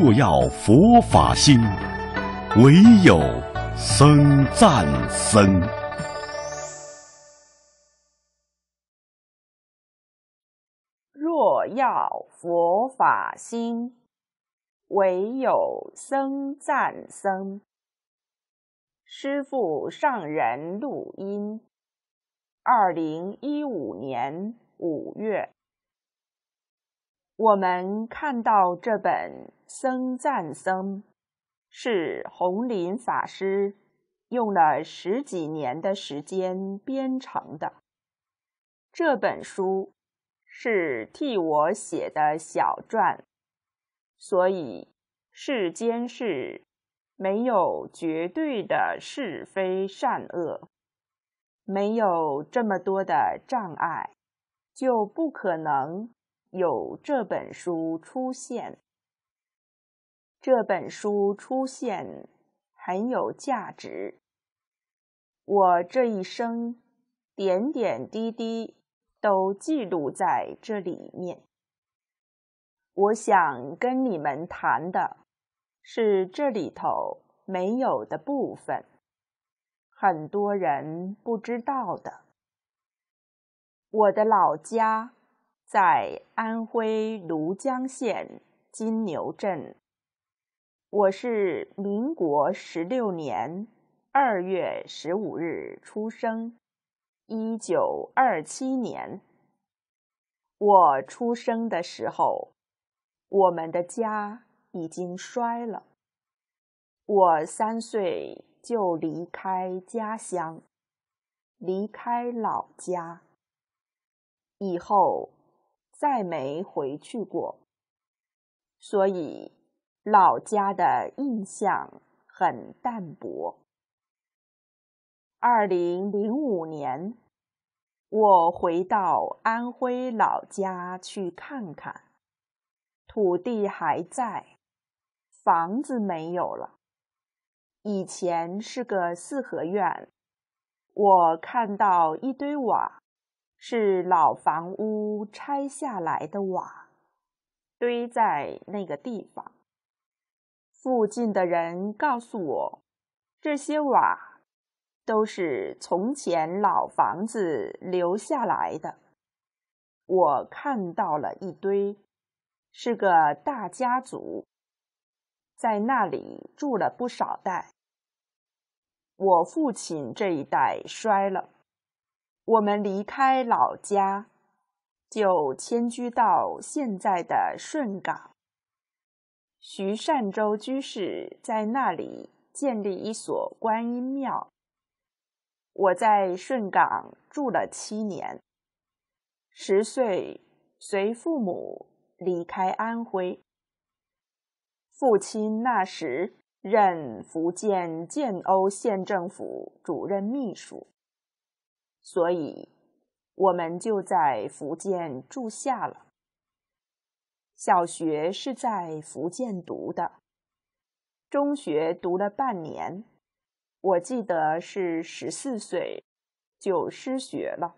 若要佛法兴，唯有僧赞僧。若要佛法兴，唯有僧赞僧。师父上人录音，二零一五年五月。我们看到这本《僧赞僧》，是红林法师用了十几年的时间编成的。这本书是替我写的小传，所以世间是没有绝对的是非善恶，没有这么多的障碍，就不可能。有这本书出现，这本书出现很有价值。我这一生点点滴滴都记录在这里面。我想跟你们谈的，是这里头没有的部分，很多人不知道的。我的老家。在安徽庐江县金牛镇，我是民国十六年二月十五日出生，一九二七年。我出生的时候，我们的家已经衰了。我三岁就离开家乡，离开老家，以后。再没回去过，所以老家的印象很淡薄。二零零五年，我回到安徽老家去看看，土地还在，房子没有了。以前是个四合院，我看到一堆瓦。是老房屋拆下来的瓦，堆在那个地方。附近的人告诉我，这些瓦都是从前老房子留下来的。我看到了一堆，是个大家族在那里住了不少代。我父亲这一代衰了。我们离开老家，就迁居到现在的顺港。徐善洲居士在那里建立一所观音庙。我在顺港住了七年。十岁随父母离开安徽。父亲那时任福建建瓯县政府主任秘书。所以，我们就在福建住下了。小学是在福建读的，中学读了半年，我记得是十四岁就失学了。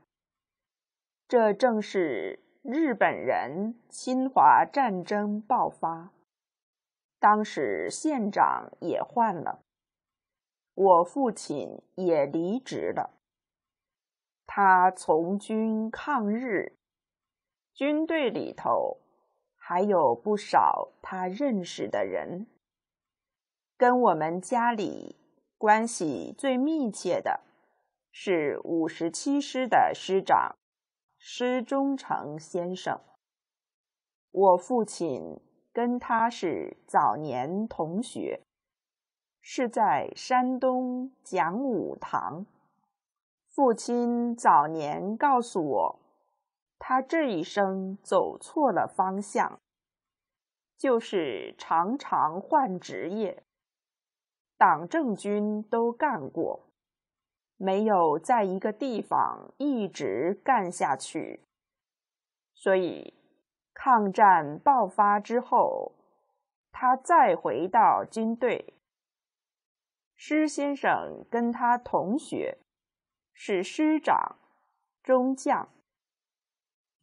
这正是日本人侵华战争爆发，当时县长也换了，我父亲也离职了。他从军抗日，军队里头还有不少他认识的人。跟我们家里关系最密切的是五十七师的师长师忠诚先生。我父亲跟他是早年同学，是在山东讲武堂。父亲早年告诉我，他这一生走错了方向，就是常常换职业，党政军都干过，没有在一个地方一直干下去。所以，抗战爆发之后，他再回到军队。施先生跟他同学。是师长中将，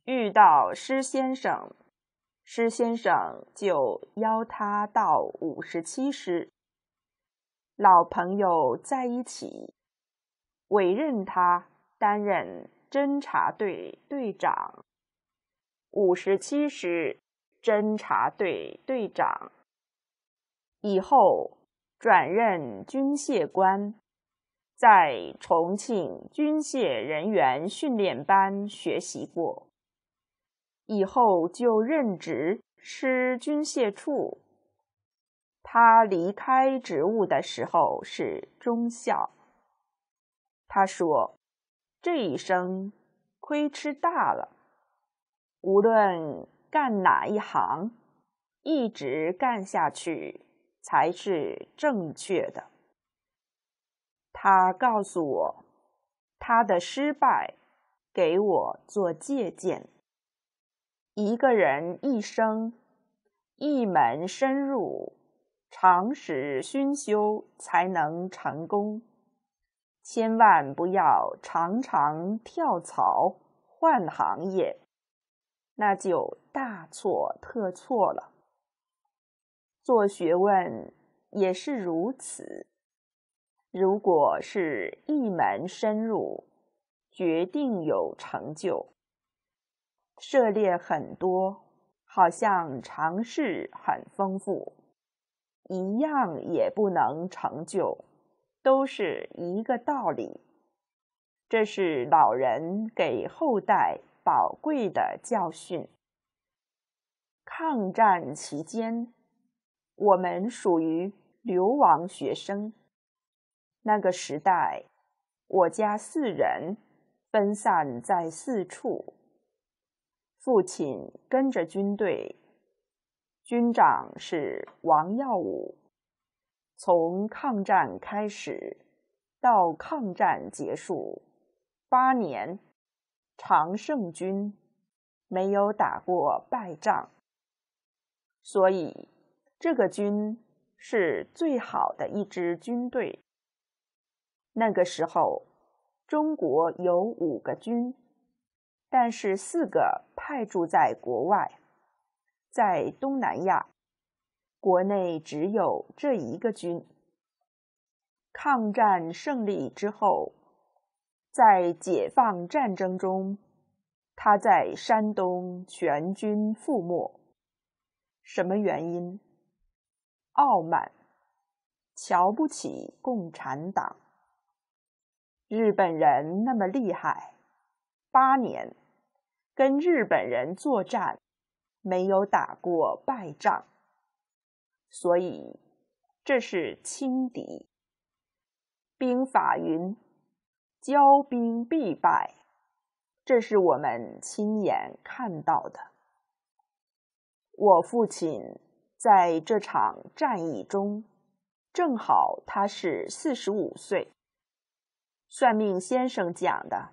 遇到施先生，施先生就邀他到五十七师，老朋友在一起，委任他担任侦察队队长。五十七师侦察队队长以后转任军械官。在重庆军械人员训练班学习过，以后就任职师军械处。他离开职务的时候是中校。他说：“这一生亏吃大了，无论干哪一行，一直干下去才是正确的。”他告诉我，他的失败给我做借鉴。一个人一生一门深入，常识熏修才能成功，千万不要常常跳槽换行业，那就大错特错了。做学问也是如此。如果是一门深入，决定有成就；涉猎很多，好像尝试很丰富，一样也不能成就，都是一个道理。这是老人给后代宝贵的教训。抗战期间，我们属于流亡学生。那个时代，我家四人分散在四处。父亲跟着军队，军长是王耀武。从抗战开始到抗战结束，八年，常胜军没有打过败仗。所以，这个军是最好的一支军队。那个时候，中国有五个军，但是四个派驻在国外，在东南亚，国内只有这一个军。抗战胜利之后，在解放战争中，他在山东全军覆没，什么原因？傲慢，瞧不起共产党。日本人那么厉害，八年跟日本人作战，没有打过败仗，所以这是轻敌。兵法云：“骄兵必败”，这是我们亲眼看到的。我父亲在这场战役中，正好他是四十五岁。算命先生讲的，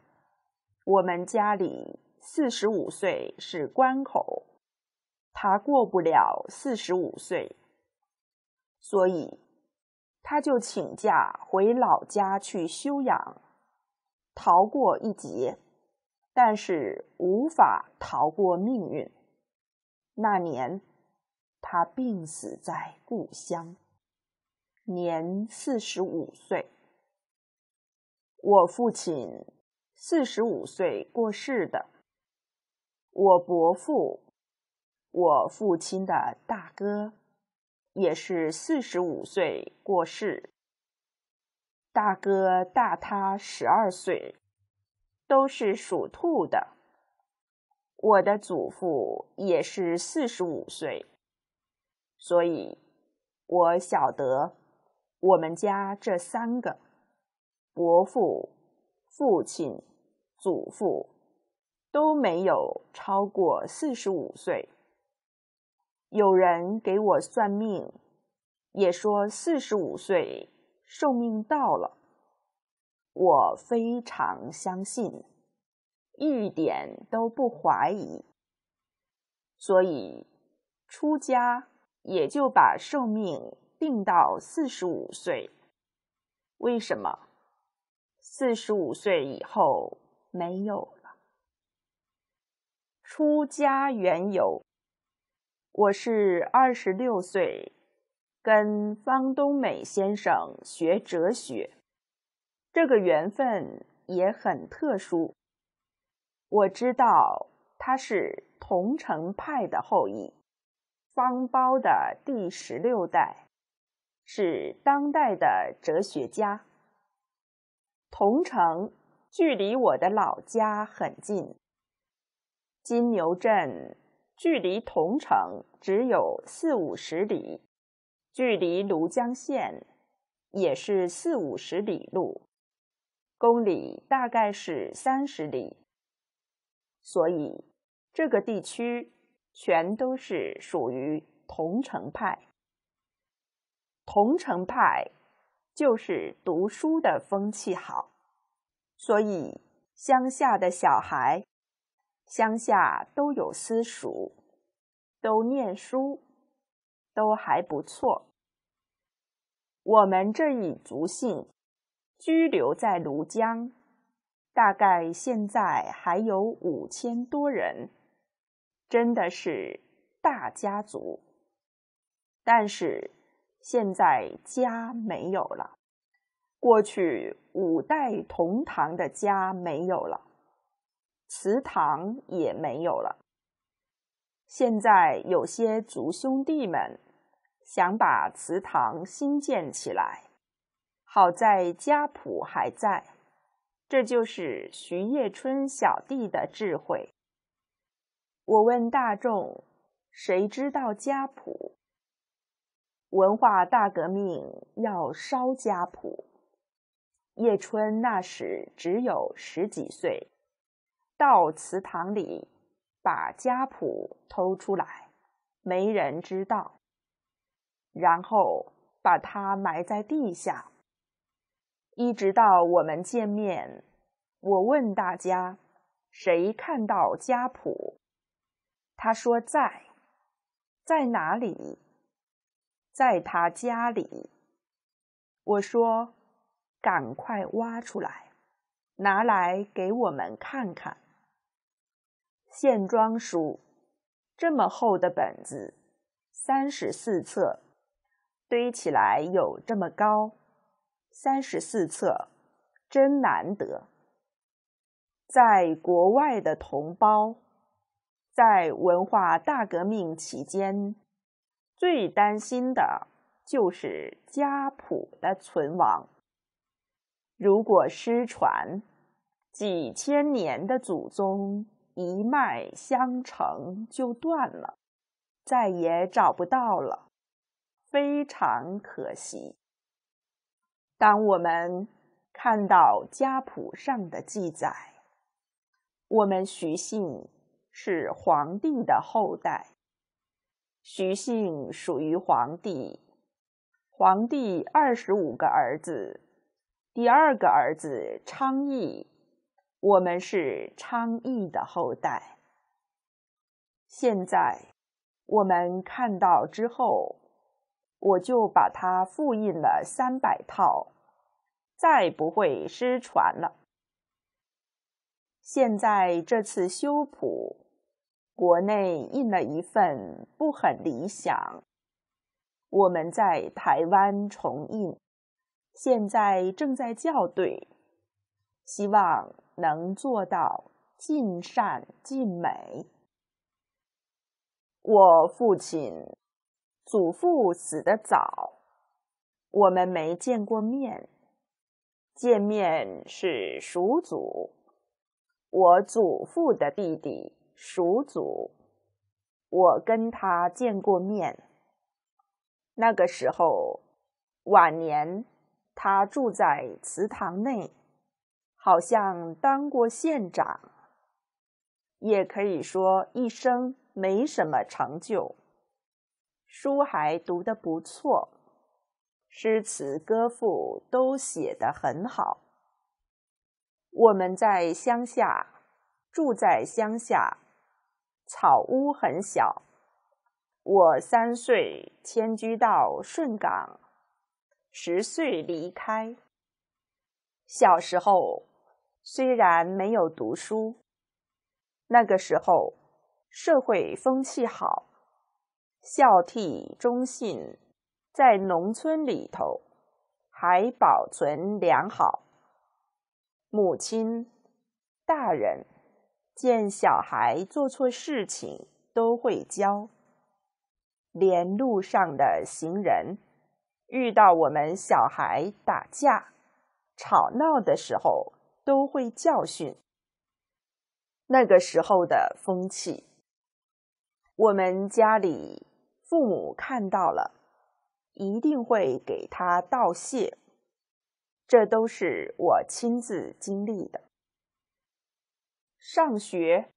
我们家里四十五岁是关口，他过不了四十五岁，所以他就请假回老家去休养，逃过一劫，但是无法逃过命运。那年，他病死在故乡，年四十五岁。我父亲四十五岁过世的，我伯父，我父亲的大哥，也是四十五岁过世。大哥大他十二岁，都是属兔的。我的祖父也是四十五岁，所以，我晓得我们家这三个。伯父、父亲、祖父都没有超过四十五岁。有人给我算命，也说四十五岁寿命到了。我非常相信，一点都不怀疑。所以出家也就把寿命定到四十五岁。为什么？四十五岁以后没有了。出家缘由，我是二十六岁跟方东美先生学哲学，这个缘分也很特殊。我知道他是桐城派的后裔，方苞的第十六代，是当代的哲学家。桐城距离我的老家很近，金牛镇距离桐城只有四五十里，距离庐江县也是四五十里路，公里大概是三十里，所以这个地区全都是属于桐城派。桐城派。就是读书的风气好，所以乡下的小孩，乡下都有私塾，都念书，都还不错。我们这一族姓，居留在庐江，大概现在还有五千多人，真的是大家族。但是。现在家没有了，过去五代同堂的家没有了，祠堂也没有了。现在有些族兄弟们想把祠堂新建起来，好在家谱还在，这就是徐业春小弟的智慧。我问大众，谁知道家谱？文化大革命要烧家谱，叶春那时只有十几岁，到祠堂里把家谱偷出来，没人知道，然后把它埋在地下。一直到我们见面，我问大家谁看到家谱，他说在，在哪里。在他家里，我说：“赶快挖出来，拿来给我们看看。”线装书这么厚的本子，三十四册堆起来有这么高，三十四册真难得。在国外的同胞，在文化大革命期间。最担心的就是家谱的存亡。如果失传，几千年的祖宗一脉相承就断了，再也找不到了，非常可惜。当我们看到家谱上的记载，我们徐姓是皇帝的后代。徐姓属于皇帝，皇帝二十五个儿子，第二个儿子昌邑，我们是昌邑的后代。现在我们看到之后，我就把它复印了三百套，再不会失传了。现在这次修谱。国内印了一份不很理想，我们在台湾重印，现在正在校对，希望能做到尽善尽美。我父亲祖父死得早，我们没见过面，见面是叔祖，我祖父的弟弟。蜀祖，我跟他见过面。那个时候，晚年他住在祠堂内，好像当过县长，也可以说一生没什么成就。书还读得不错，诗词歌赋都写得很好。我们在乡下，住在乡下。草屋很小，我三岁迁居到顺港，十岁离开。小时候虽然没有读书，那个时候社会风气好，孝悌忠信在农村里头还保存良好。母亲大人。见小孩做错事情都会教，连路上的行人遇到我们小孩打架吵闹的时候都会教训。那个时候的风气，我们家里父母看到了，一定会给他道谢。这都是我亲自经历的。上学，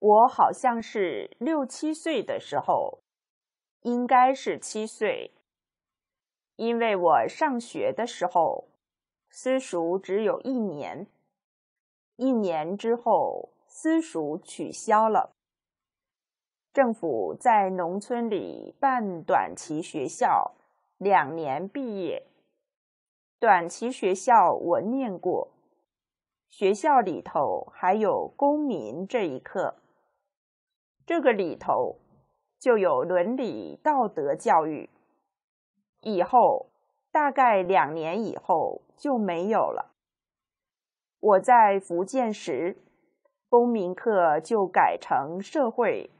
我好像是六七岁的时候，应该是七岁，因为我上学的时候，私塾只有一年，一年之后私塾取消了，政府在农村里办短期学校，两年毕业，短期学校我念过。学校里头还有公民这一课，这个里头就有伦理道德教育。以后大概两年以后就没有了。我在福建时，公民课就改成社会，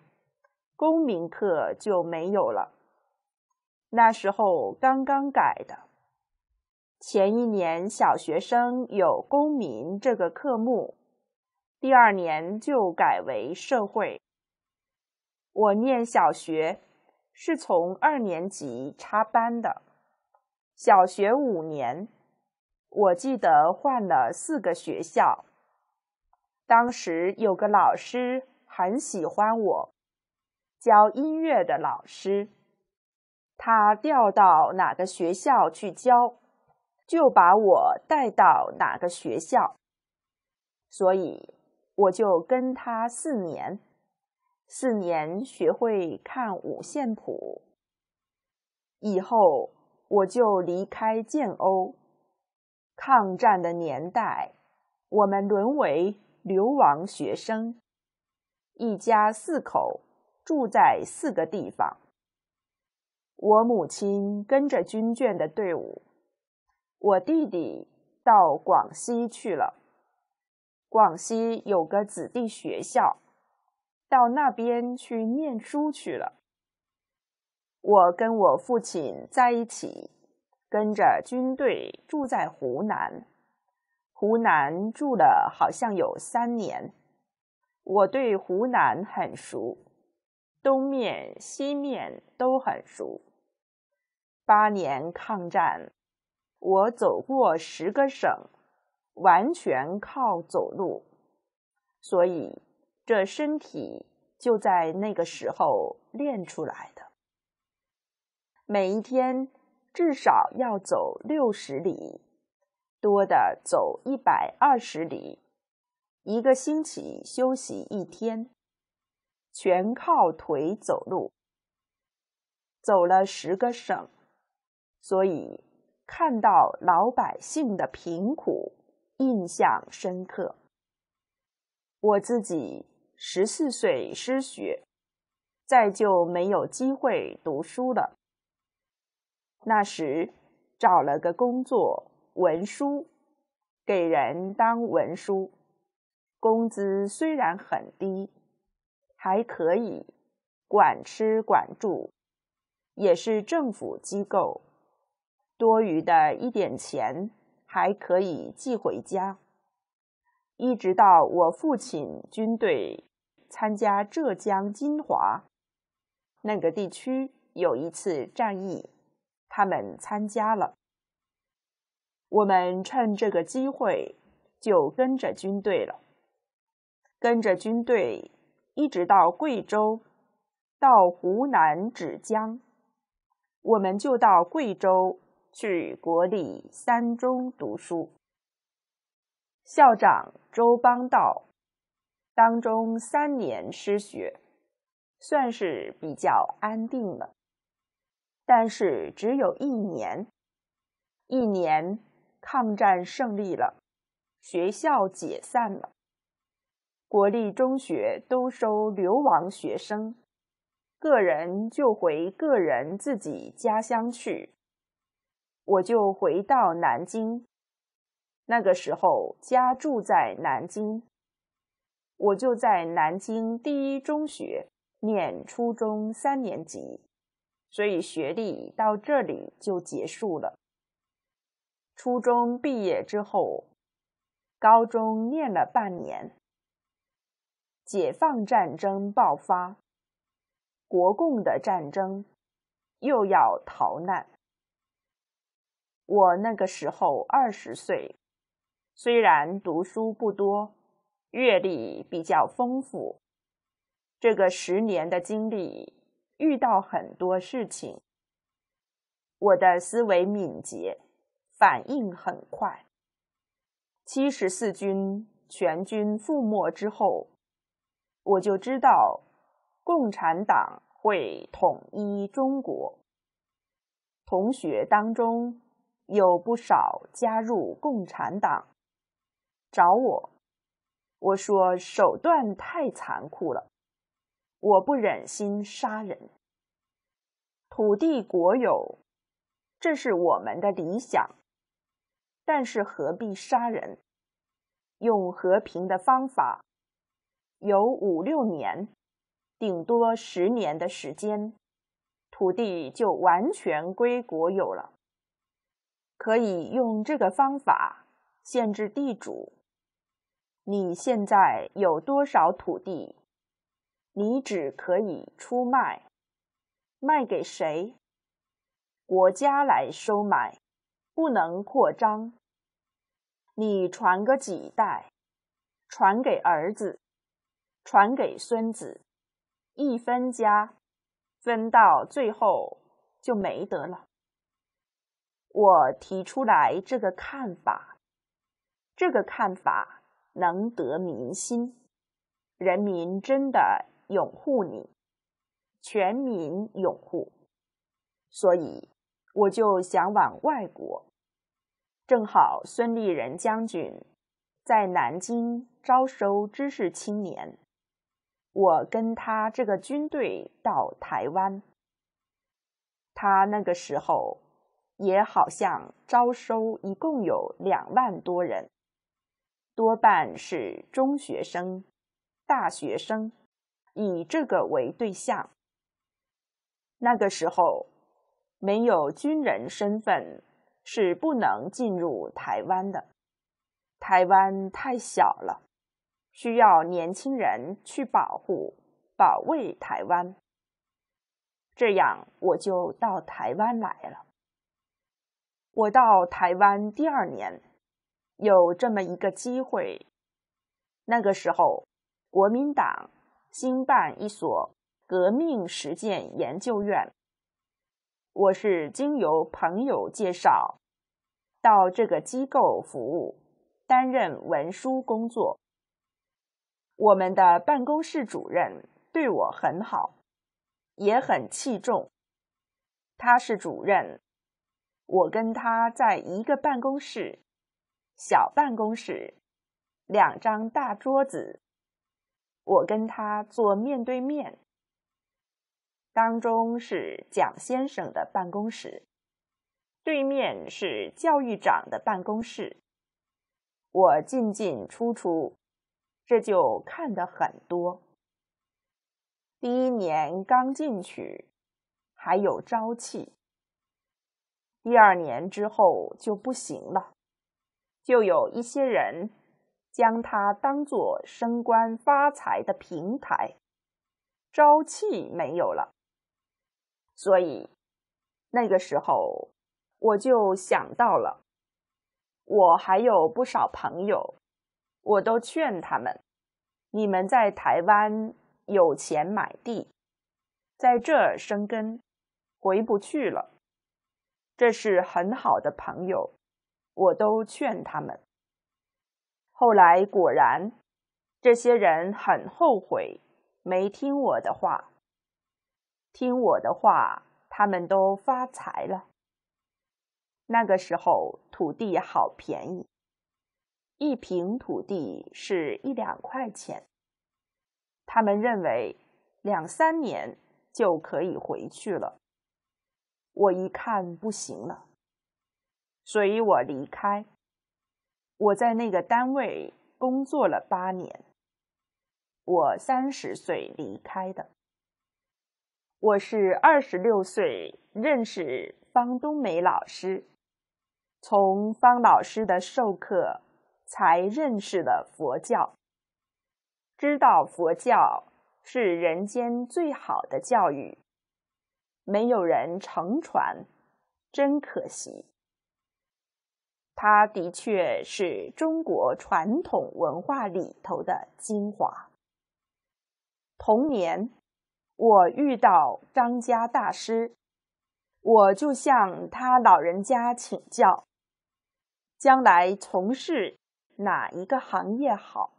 公民课就没有了。那时候刚刚改的。前一年，小学生有公民这个科目，第二年就改为社会。我念小学是从二年级插班的，小学五年，我记得换了四个学校。当时有个老师很喜欢我，教音乐的老师，他调到哪个学校去教？就把我带到哪个学校，所以我就跟他四年，四年学会看五线谱。以后我就离开建瓯，抗战的年代，我们沦为流亡学生，一家四口住在四个地方。我母亲跟着军眷的队伍。我弟弟到广西去了，广西有个子弟学校，到那边去念书去了。我跟我父亲在一起，跟着军队住在湖南，湖南住了好像有三年，我对湖南很熟，东面西面都很熟。八年抗战。我走过十个省，完全靠走路，所以这身体就在那个时候练出来的。每一天至少要走六十里，多的走一百二十里，一个星期休息一天，全靠腿走路，走了十个省，所以。看到老百姓的贫苦，印象深刻。我自己十四岁失学，再就没有机会读书了。那时找了个工作，文书，给人当文书，工资虽然很低，还可以管吃管住，也是政府机构。多余的一点钱还可以寄回家。一直到我父亲军队参加浙江金华那个地区有一次战役，他们参加了。我们趁这个机会就跟着军队了，跟着军队一直到贵州，到湖南芷江，我们就到贵州。去国立三中读书，校长周邦道，当中三年失学，算是比较安定了。但是只有一年，一年抗战胜利了，学校解散了，国立中学都收流亡学生，个人就回个人自己家乡去。我就回到南京，那个时候家住在南京，我就在南京第一中学念初中三年级，所以学历到这里就结束了。初中毕业之后，高中念了半年，解放战争爆发，国共的战争又要逃难。我那个时候二十岁，虽然读书不多，阅历比较丰富。这个十年的经历，遇到很多事情，我的思维敏捷，反应很快。七十四军全军覆没之后，我就知道共产党会统一中国。同学当中。有不少加入共产党，找我，我说手段太残酷了，我不忍心杀人。土地国有，这是我们的理想，但是何必杀人？用和平的方法，有五六年，顶多十年的时间，土地就完全归国有了。可以用这个方法限制地主。你现在有多少土地？你只可以出卖，卖给谁？国家来收买，不能扩张。你传个几代，传给儿子，传给孙子，一分家，分到最后就没得了。我提出来这个看法，这个看法能得民心，人民真的拥护你，全民拥护，所以我就想往外国。正好孙立人将军在南京招收知识青年，我跟他这个军队到台湾，他那个时候。也好像招收一共有两万多人，多半是中学生、大学生，以这个为对象。那个时候没有军人身份是不能进入台湾的，台湾太小了，需要年轻人去保护、保卫台湾。这样我就到台湾来了。我到台湾第二年，有这么一个机会。那个时候，国民党新办一所革命实践研究院，我是经由朋友介绍到这个机构服务，担任文书工作。我们的办公室主任对我很好，也很器重。他是主任。我跟他在一个办公室，小办公室，两张大桌子。我跟他坐面对面，当中是蒋先生的办公室，对面是教育长的办公室。我进进出出，这就看得很多。第一年刚进去，还有朝气。一二年之后就不行了，就有一些人将它当作升官发财的平台，朝气没有了。所以那个时候我就想到了，我还有不少朋友，我都劝他们：你们在台湾有钱买地，在这儿生根，回不去了。这是很好的朋友，我都劝他们。后来果然，这些人很后悔，没听我的话。听我的话，他们都发财了。那个时候土地好便宜，一平土地是一两块钱。他们认为两三年就可以回去了。我一看不行了，所以我离开。我在那个单位工作了八年，我三十岁离开的。我是二十六岁认识方东梅老师，从方老师的授课才认识了佛教，知道佛教是人间最好的教育。没有人乘船，真可惜。它的确是中国传统文化里头的精华。同年，我遇到张家大师，我就向他老人家请教，将来从事哪一个行业好。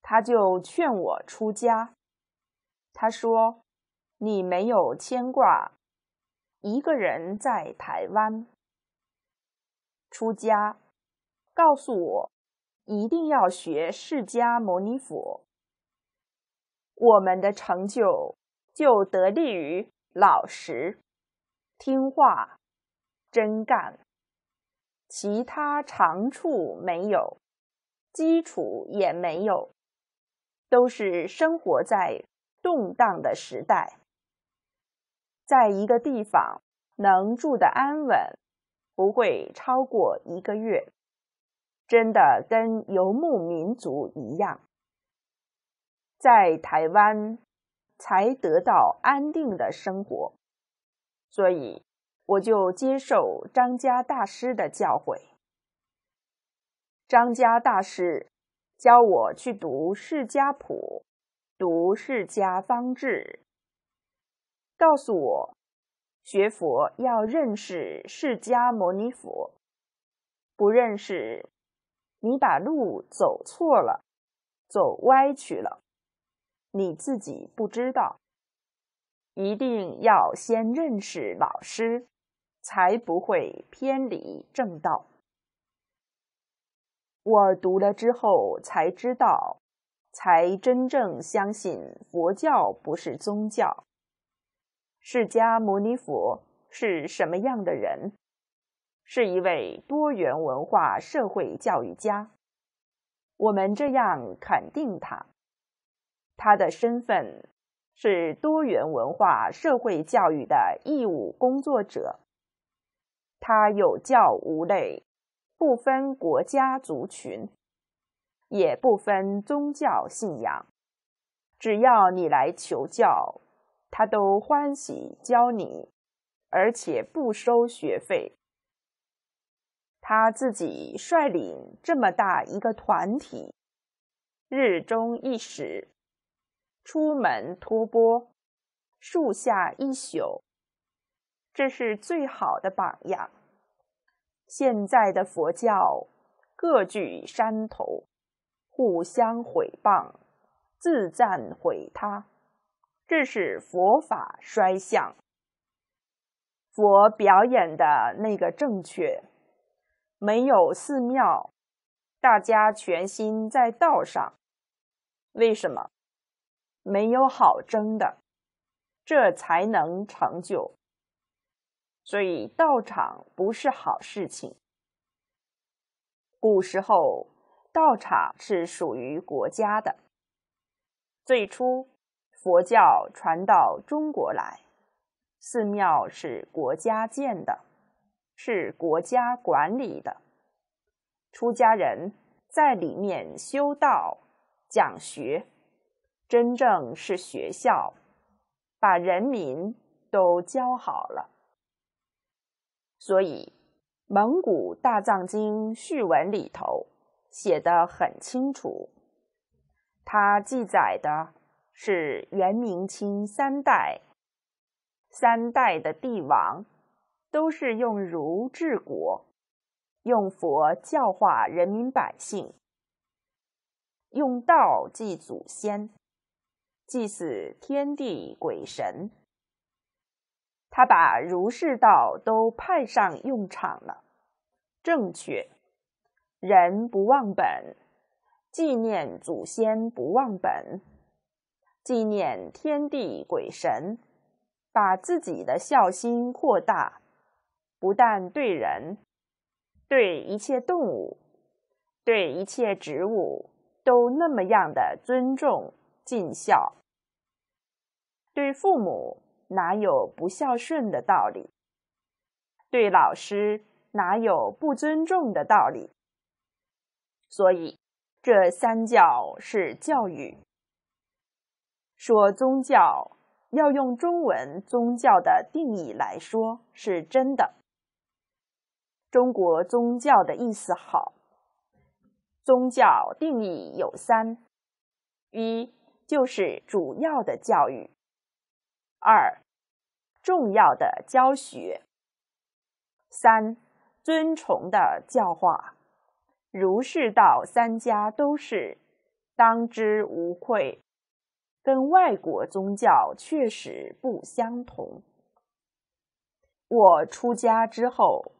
他就劝我出家，他说。你没有牵挂，一个人在台湾出家，告诉我一定要学释迦牟尼佛。我们的成就就得力于老实、听话、真干，其他长处没有，基础也没有，都是生活在动荡的时代。在一个地方能住得安稳，不会超过一个月，真的跟游牧民族一样。在台湾才得到安定的生活，所以我就接受张家大师的教诲。张家大师教我去读释迦谱，读释迦方志。告诉我，学佛要认识释迦牟尼佛，不认识，你把路走错了，走歪去了，你自己不知道。一定要先认识老师，才不会偏离正道。我读了之后才知道，才真正相信佛教不是宗教。释迦牟尼佛是什么样的人？是一位多元文化社会教育家。我们这样肯定他，他的身份是多元文化社会教育的义务工作者。他有教无类，不分国家族群，也不分宗教信仰，只要你来求教。他都欢喜教你，而且不收学费。他自己率领这么大一个团体，日中一时，出门托钵，树下一宿，这是最好的榜样。现在的佛教各具山头，互相毁谤，自赞毁他。这是佛法衰相。佛表演的那个正确，没有寺庙，大家全心在道上。为什么？没有好争的，这才能成就。所以道场不是好事情。古时候道场是属于国家的，最初。佛教传到中国来，寺庙是国家建的，是国家管理的，出家人在里面修道、讲学，真正是学校，把人民都教好了。所以，蒙古《大藏经》序文里头写的很清楚，它记载的。是元、明、清三代，三代的帝王都是用儒治国，用佛教化人民百姓，用道祭祖先，祭祀天地鬼神。他把儒、释、道都派上用场了。正确，人不忘本，纪念祖先不忘本。纪念天地鬼神，把自己的孝心扩大，不但对人，对一切动物，对一切植物都那么样的尊重尽孝。对父母哪有不孝顺的道理？对老师哪有不尊重的道理？所以，这三教是教育。说宗教要用中文宗教的定义来说是真的。中国宗教的意思好，宗教定义有三：一就是主要的教育；二重要的教学；三尊崇的教化。儒释道三家都是当之无愧。跟外国宗教确实不相同。我出家之后，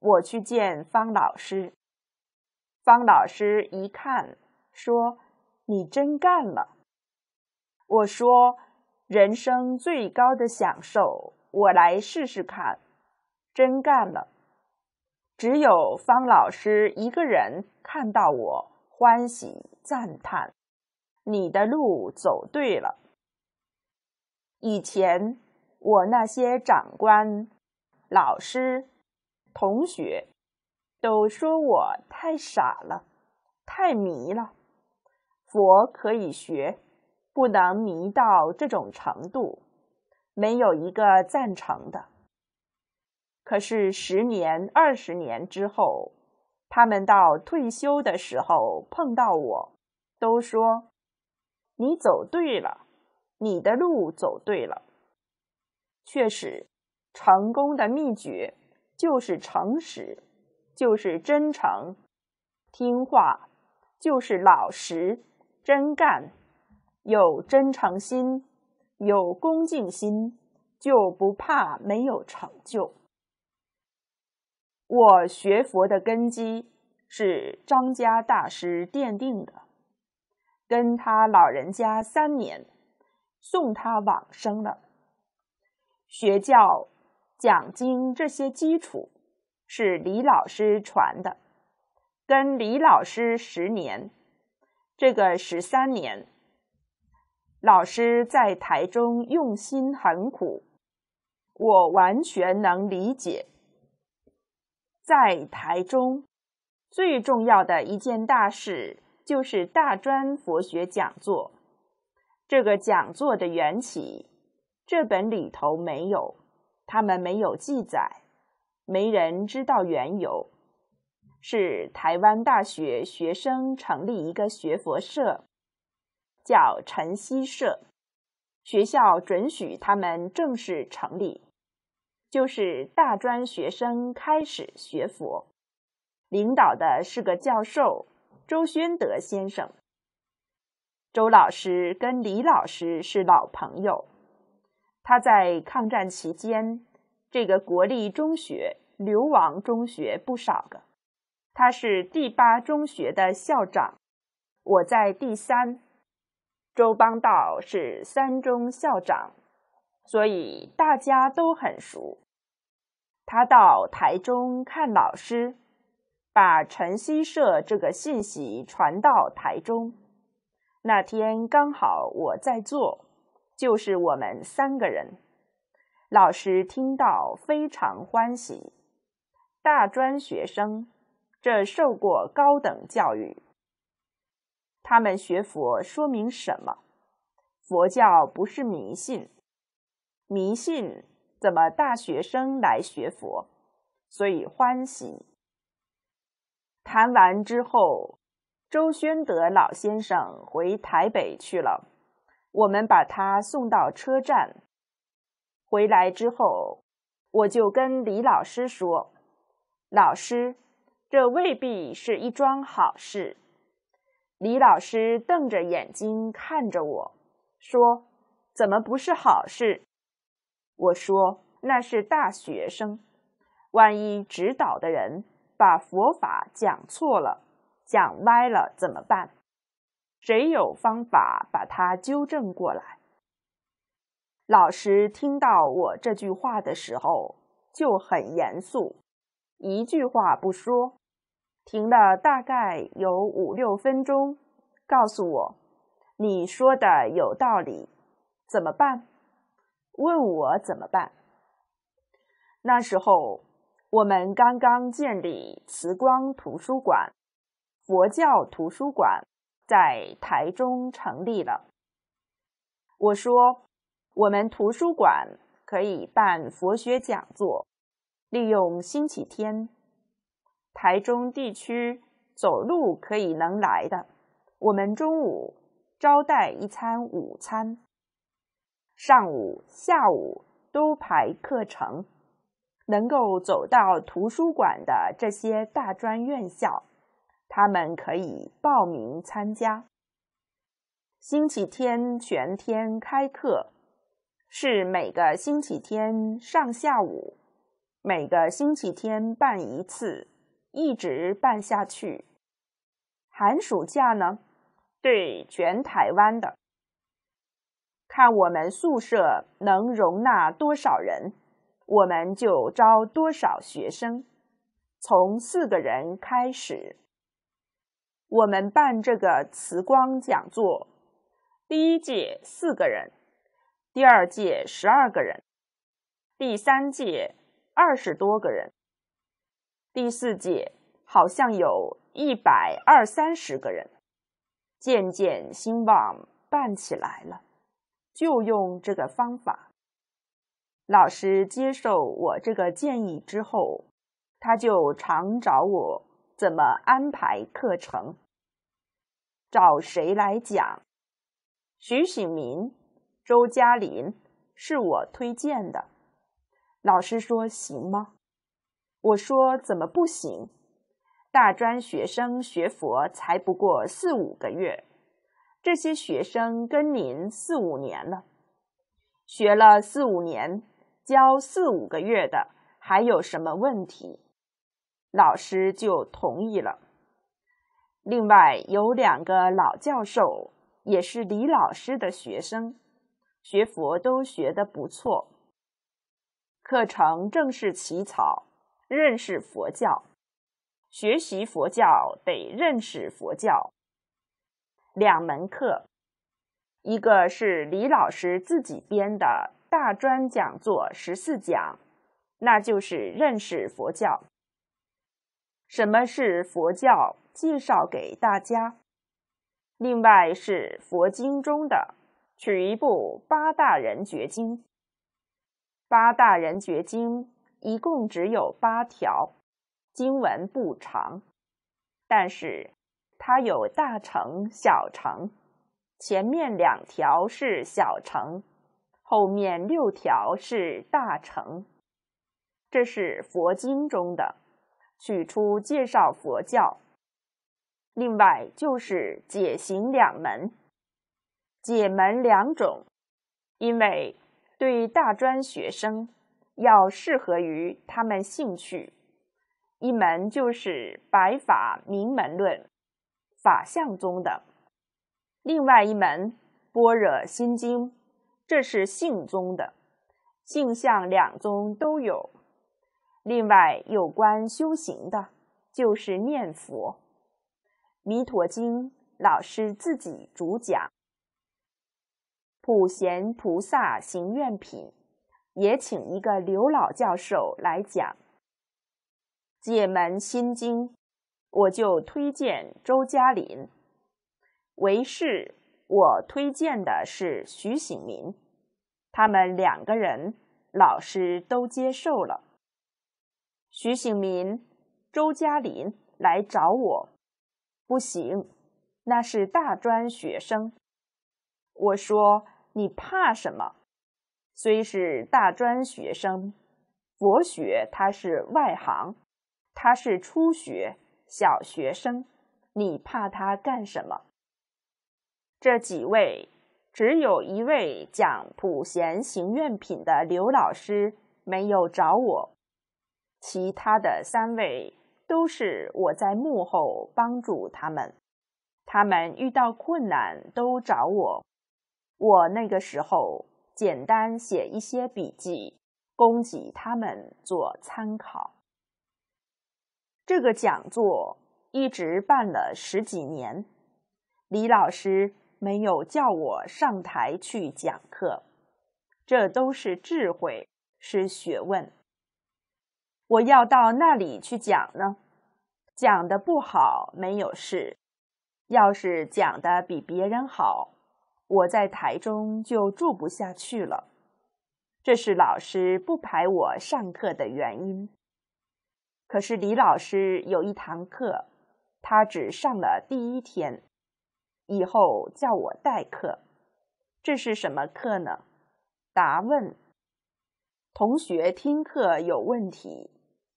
我去见方老师，方老师一看，说：“你真干了。”我说：“人生最高的享受，我来试试看。”真干了，只有方老师一个人看到我欢喜赞叹。你的路走对了。以前我那些长官、老师、同学都说我太傻了，太迷了。佛可以学，不能迷到这种程度，没有一个赞成的。可是十年、二十年之后，他们到退休的时候碰到我，都说。你走对了，你的路走对了。确实，成功的秘诀就是诚实，就是真诚，听话，就是老实，真干，有真诚心，有恭敬心，就不怕没有成就。我学佛的根基是张家大师奠定的。跟他老人家三年，送他往生了。学教、讲经这些基础是李老师传的，跟李老师十年，这个十三年，老师在台中用心很苦，我完全能理解。在台中，最重要的一件大事。就是大专佛学讲座，这个讲座的缘起，这本里头没有，他们没有记载，没人知道缘由。是台湾大学学生成立一个学佛社，叫晨曦社，学校准许他们正式成立，就是大专学生开始学佛，领导的是个教授。周宣德先生，周老师跟李老师是老朋友。他在抗战期间，这个国立中学、流亡中学不少个。他是第八中学的校长，我在第三。周邦道是三中校长，所以大家都很熟。他到台中看老师。把晨曦社这个信息传到台中，那天刚好我在做，就是我们三个人。老师听到非常欢喜。大专学生，这受过高等教育，他们学佛说明什么？佛教不是迷信，迷信怎么大学生来学佛？所以欢喜。谈完之后，周宣德老先生回台北去了。我们把他送到车站。回来之后，我就跟李老师说：“老师，这未必是一桩好事。”李老师瞪着眼睛看着我说：“怎么不是好事？”我说：“那是大学生，万一指导的人。”把佛法讲错了，讲歪了怎么办？谁有方法把它纠正过来？老师听到我这句话的时候就很严肃，一句话不说，停了大概有五六分钟，告诉我：“你说的有道理，怎么办？”问我怎么办？那时候。我们刚刚建立慈光图书馆，佛教图书馆在台中成立了。我说，我们图书馆可以办佛学讲座，利用星期天，台中地区走路可以能来的，我们中午招待一餐午餐，上午、下午都排课程。能够走到图书馆的这些大专院校，他们可以报名参加。星期天全天开课，是每个星期天上下午，每个星期天办一次，一直办下去。寒暑假呢？对，全台湾的，看我们宿舍能容纳多少人。我们就招多少学生，从四个人开始。我们办这个慈光讲座，第一届四个人，第二届十二个人，第三届二十多个人，第四届好像有一百二三十个人，渐渐兴旺，办起来了，就用这个方法。老师接受我这个建议之后，他就常找我怎么安排课程，找谁来讲。徐醒民、周嘉林是我推荐的。老师说行吗？我说怎么不行？大专学生学佛才不过四五个月，这些学生跟您四五年了，学了四五年。教四五个月的还有什么问题？老师就同意了。另外有两个老教授，也是李老师的学生，学佛都学的不错。课程正式起草认识佛教，学习佛教得认识佛教，两门课，一个是李老师自己编的。大专讲座十四讲，那就是认识佛教。什么是佛教？介绍给大家。另外是佛经中的，取一部《八大人觉经》。《八大人觉经》一共只有八条，经文不长，但是它有大乘、小乘。前面两条是小乘。后面六条是大乘，这是佛经中的，取出介绍佛教。另外就是解行两门，解门两种，因为对大专学生要适合于他们兴趣，一门就是《白法明门论》，法相中的；另外一门《般若心经》。这是性宗的，性相两宗都有。另外有关修行的，就是念佛，《弥陀经》老师自己主讲，《普贤菩萨行愿品》也请一个刘老教授来讲，《解门心经》，我就推荐周嘉林，为是我推荐的是徐醒民，他们两个人老师都接受了。徐醒民、周嘉林来找我，不行，那是大专学生。我说：“你怕什么？虽是大专学生，佛学他是外行，他是初学小学生，你怕他干什么？”这几位，只有一位讲《普贤行愿品》的刘老师没有找我，其他的三位都是我在幕后帮助他们，他们遇到困难都找我，我那个时候简单写一些笔记供给他们做参考。这个讲座一直办了十几年，李老师。没有叫我上台去讲课，这都是智慧，是学问。我要到那里去讲呢？讲的不好没有事，要是讲的比别人好，我在台中就住不下去了。这是老师不排我上课的原因。可是李老师有一堂课，他只上了第一天。以后叫我代课，这是什么课呢？答问。同学听课有问题，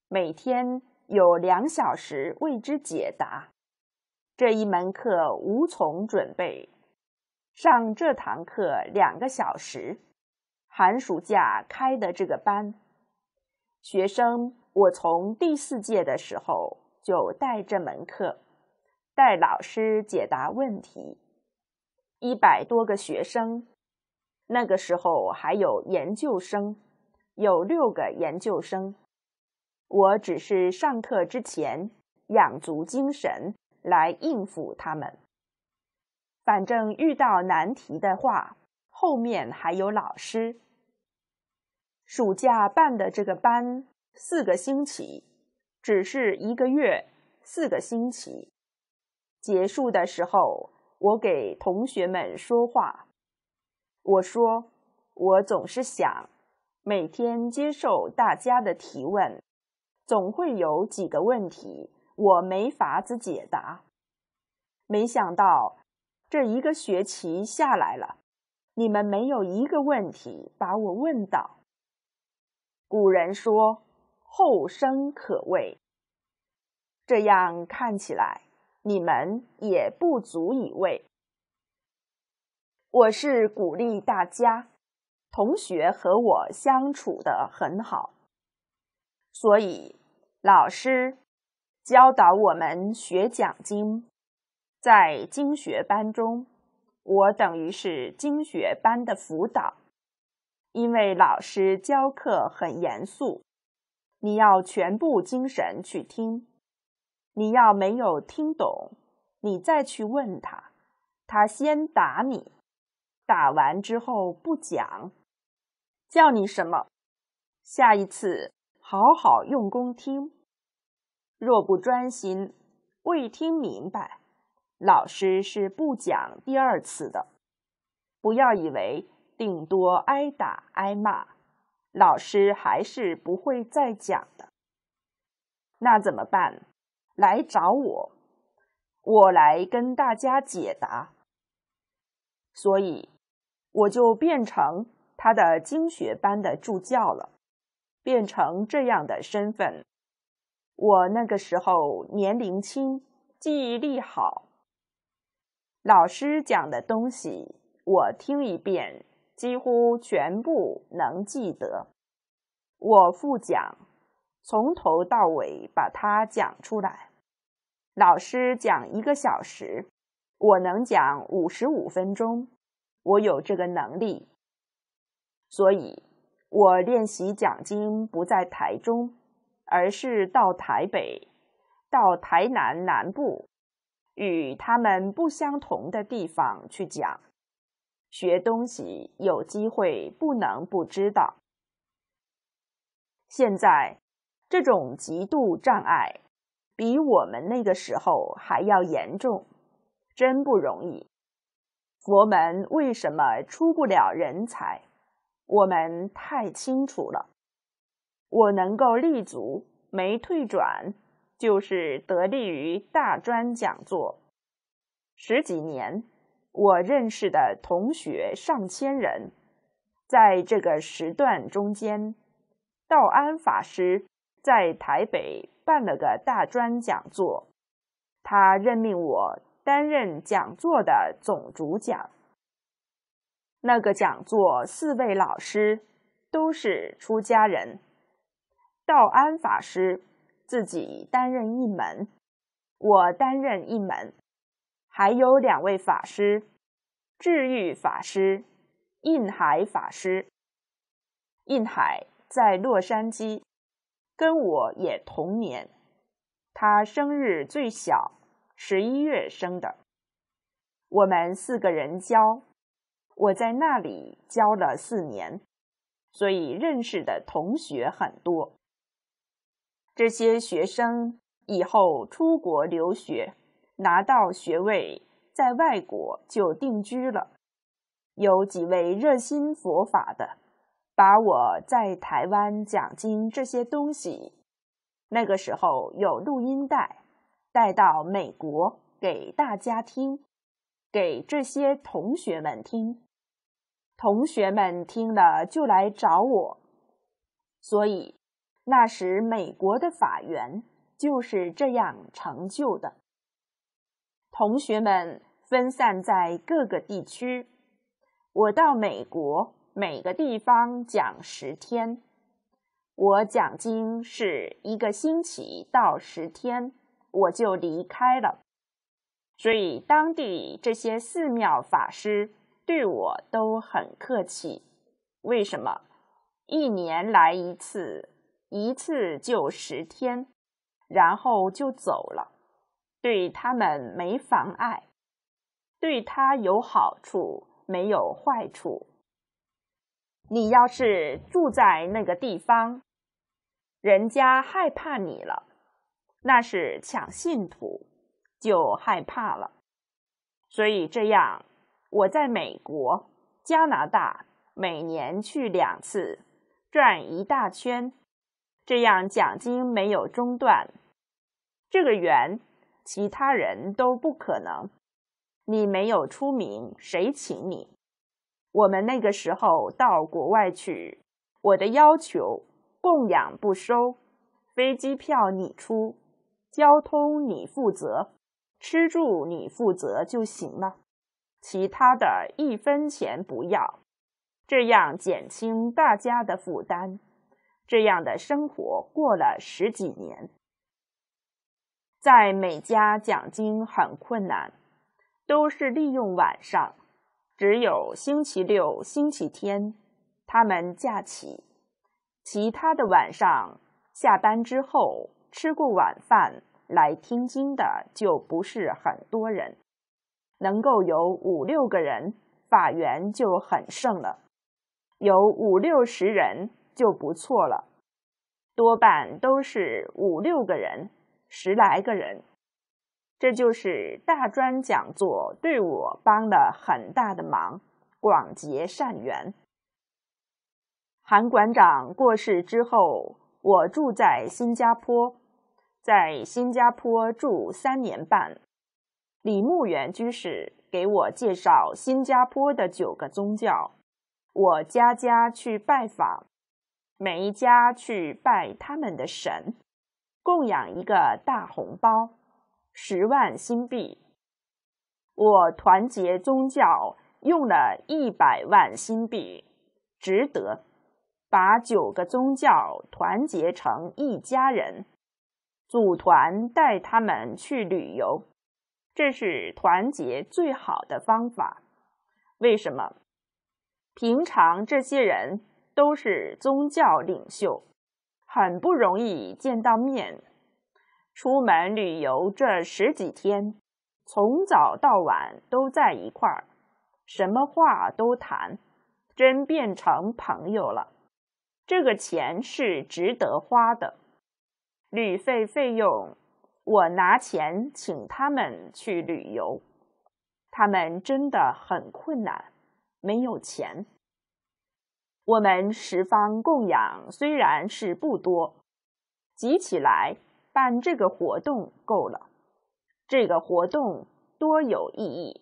每天有两小时为之解答。这一门课无从准备，上这堂课两个小时，寒暑假开的这个班，学生我从第四届的时候就带这门课。带老师解答问题，一百多个学生，那个时候还有研究生，有六个研究生。我只是上课之前养足精神来应付他们。反正遇到难题的话，后面还有老师。暑假办的这个班，四个星期，只是一个月，四个星期。结束的时候，我给同学们说话，我说：我总是想每天接受大家的提问，总会有几个问题我没法子解答。没想到这一个学期下来了，你们没有一个问题把我问到。古人说“后生可畏”，这样看起来。你们也不足以为，我是鼓励大家。同学和我相处的很好，所以老师教导我们学讲经，在经学班中，我等于是经学班的辅导，因为老师教课很严肃，你要全部精神去听。你要没有听懂，你再去问他，他先打你，打完之后不讲，叫你什么？下一次好好用功听。若不专心，未听明白，老师是不讲第二次的。不要以为顶多挨打挨骂，老师还是不会再讲的。那怎么办？来找我，我来跟大家解答，所以我就变成他的经学班的助教了，变成这样的身份。我那个时候年龄轻，记忆力好，老师讲的东西我听一遍，几乎全部能记得。我复讲。从头到尾把它讲出来。老师讲一个小时，我能讲五十五分钟，我有这个能力。所以，我练习讲经不在台中，而是到台北、到台南南部，与他们不相同的地方去讲。学东西有机会不能不知道。现在。这种极度障碍，比我们那个时候还要严重，真不容易。佛门为什么出不了人才？我们太清楚了。我能够立足，没退转，就是得利于大专讲座。十几年，我认识的同学上千人，在这个时段中间，道安法师。在台北办了个大专讲座，他任命我担任讲座的总主讲。那个讲座四位老师都是出家人，道安法师自己担任一门，我担任一门，还有两位法师：治愈法师、印海法师。印海在洛杉矶。跟我也同年，他生日最小，十一月生的。我们四个人教，我在那里教了四年，所以认识的同学很多。这些学生以后出国留学，拿到学位，在外国就定居了，有几位热心佛法的。把我在台湾讲经这些东西，那个时候有录音带，带到美国给大家听，给这些同学们听。同学们听了就来找我，所以那时美国的法源就是这样成就的。同学们分散在各个地区，我到美国。每个地方讲十天，我讲经是一个星期到十天，我就离开了。所以当地这些寺庙法师对我都很客气。为什么？一年来一次，一次就十天，然后就走了，对他们没妨碍，对他有好处，没有坏处。你要是住在那个地方，人家害怕你了，那是抢信徒，就害怕了。所以这样，我在美国、加拿大每年去两次，转一大圈，这样奖金没有中断。这个缘，其他人都不可能。你没有出名，谁请你？我们那个时候到国外去，我的要求供养不收，飞机票你出，交通你负责，吃住你负责就行了，其他的一分钱不要，这样减轻大家的负担。这样的生活过了十几年，在美家讲经很困难，都是利用晚上。只有星期六、星期天，他们假期，其他的晚上下班之后吃过晚饭来听经的就不是很多人，能够有五六个人，法缘就很盛了。有五六十人就不错了，多半都是五六个人，十来个人。这就是大专讲座对我帮了很大的忙，广结善缘。韩馆长过世之后，我住在新加坡，在新加坡住三年半。李牧原居士给我介绍新加坡的九个宗教，我家家去拜访，每一家去拜他们的神，供养一个大红包。十万新币，我团结宗教用了一百万新币，值得。把九个宗教团结成一家人，组团带他们去旅游，这是团结最好的方法。为什么？平常这些人都是宗教领袖，很不容易见到面。出门旅游这十几天，从早到晚都在一块儿，什么话都谈，真变成朋友了。这个钱是值得花的，旅费费用我拿钱请他们去旅游，他们真的很困难，没有钱。我们十方供养虽然是不多，集起来。办这个活动够了，这个活动多有意义！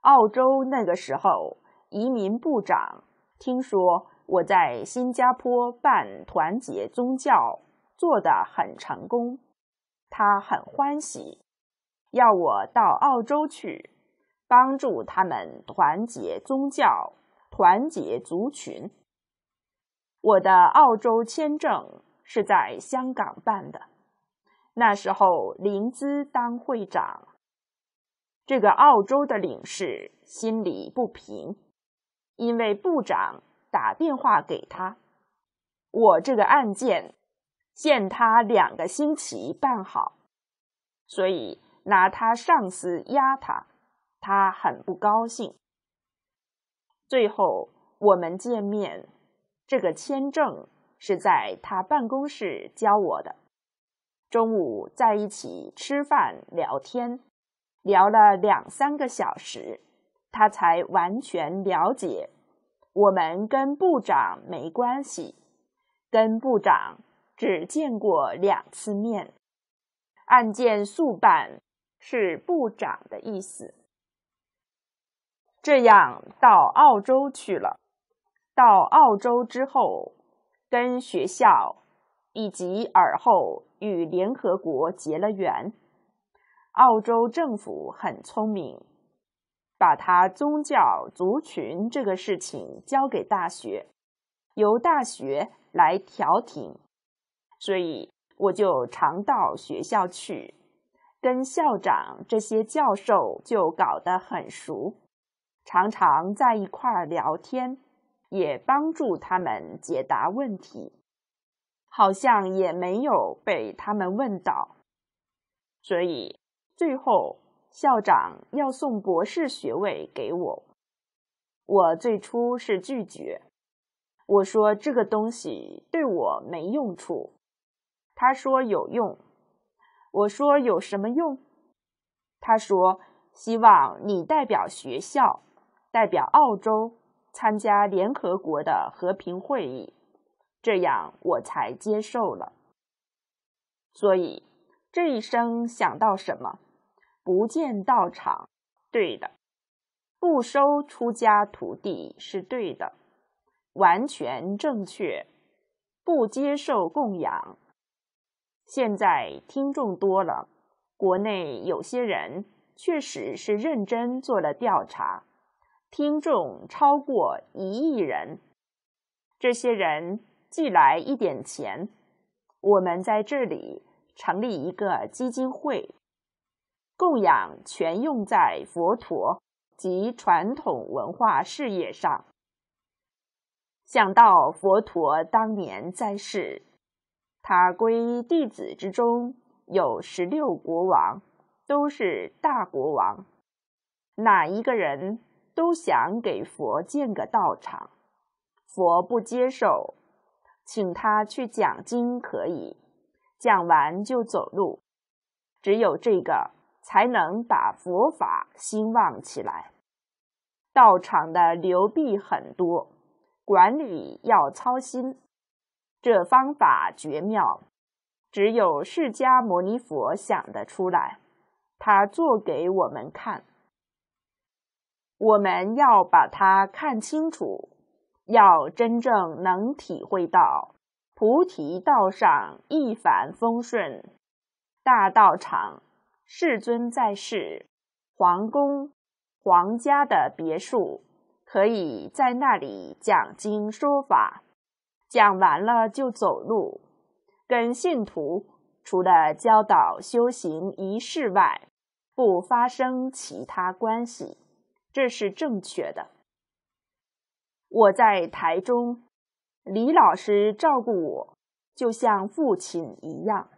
澳洲那个时候，移民部长听说我在新加坡办团结宗教做得很成功，他很欢喜，要我到澳洲去帮助他们团结宗教、团结族群。我的澳洲签证。是在香港办的，那时候临资当会长，这个澳洲的领事心里不平，因为部长打电话给他，我这个案件限他两个星期办好，所以拿他上司压他，他很不高兴。最后我们见面，这个签证。是在他办公室教我的。中午在一起吃饭聊天，聊了两三个小时，他才完全了解我们跟部长没关系，跟部长只见过两次面。案件速办是部长的意思。这样到澳洲去了。到澳洲之后。跟学校以及尔后与联合国结了缘。澳洲政府很聪明，把他宗教族群这个事情交给大学，由大学来调停。所以我就常到学校去，跟校长这些教授就搞得很熟，常常在一块儿聊天。也帮助他们解答问题，好像也没有被他们问到，所以最后校长要送博士学位给我。我最初是拒绝，我说这个东西对我没用处。他说有用，我说有什么用？他说希望你代表学校，代表澳洲。参加联合国的和平会议，这样我才接受了。所以这一生想到什么，不见道场，对的；不收出家徒弟是对的，完全正确；不接受供养。现在听众多了，国内有些人确实是认真做了调查。听众超过一亿人，这些人寄来一点钱，我们在这里成立一个基金会，供养全用在佛陀及传统文化事业上。想到佛陀当年在世，他归弟子之中有十六国王，都是大国王，哪一个人？都想给佛建个道场，佛不接受，请他去讲经可以，讲完就走路，只有这个才能把佛法兴旺起来。道场的流弊很多，管理要操心，这方法绝妙，只有释迦牟尼佛想得出来，他做给我们看。我们要把它看清楚，要真正能体会到菩提道上一帆风顺。大道场，世尊在世，皇宫、皇家的别墅，可以在那里讲经说法，讲完了就走路，跟信徒除了教导修行仪式外，不发生其他关系。这是正确的。我在台中，李老师照顾我，就像父亲一样。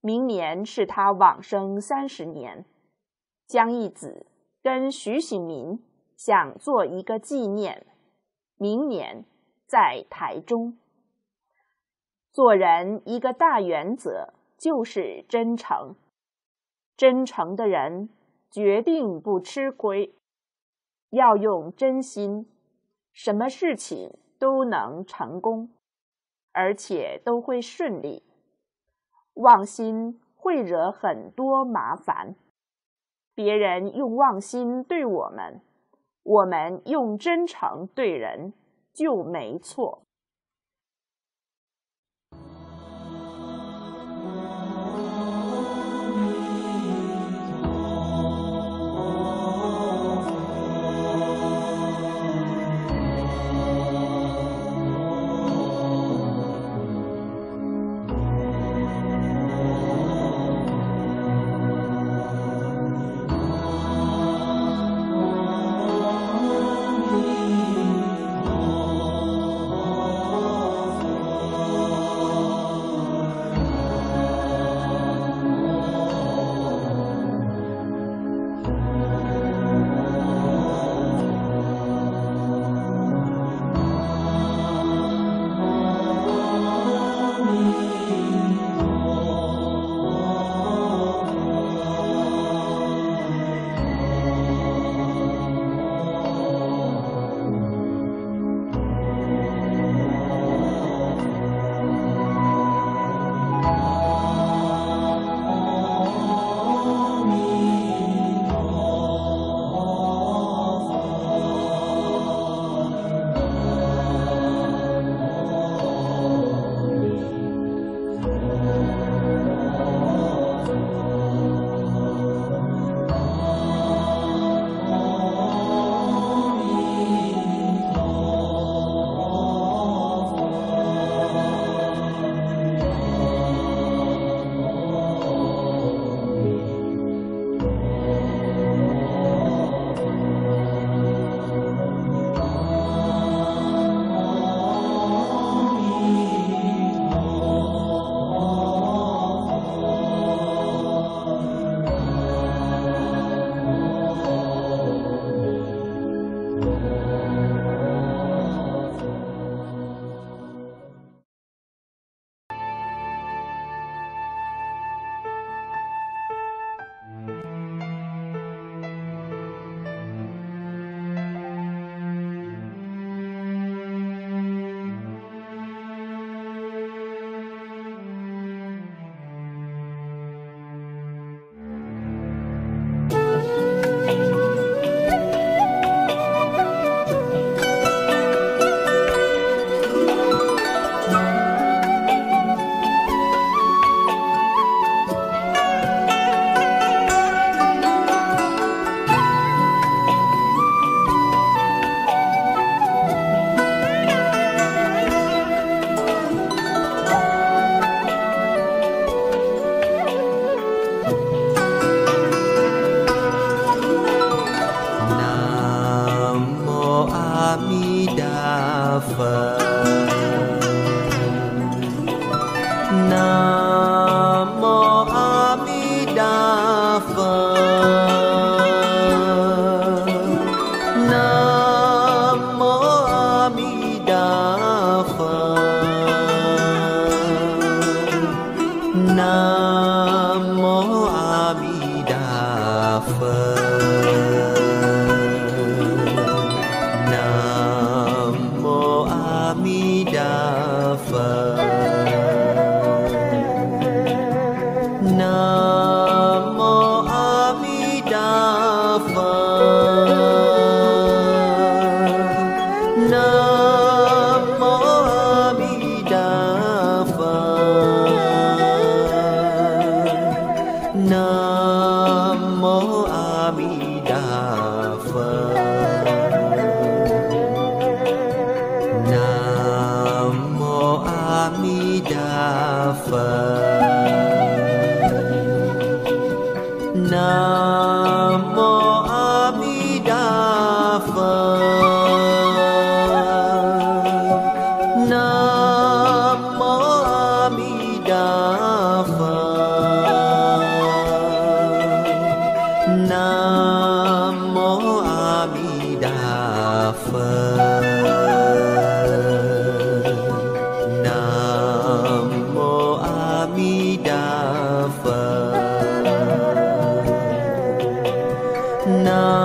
明年是他往生三十年，江一子跟徐喜民想做一个纪念。明年在台中做人一个大原则就是真诚，真诚的人决定不吃亏。要用真心，什么事情都能成功，而且都会顺利。忘心会惹很多麻烦，别人用忘心对我们，我们用真诚对人就没错。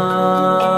Rama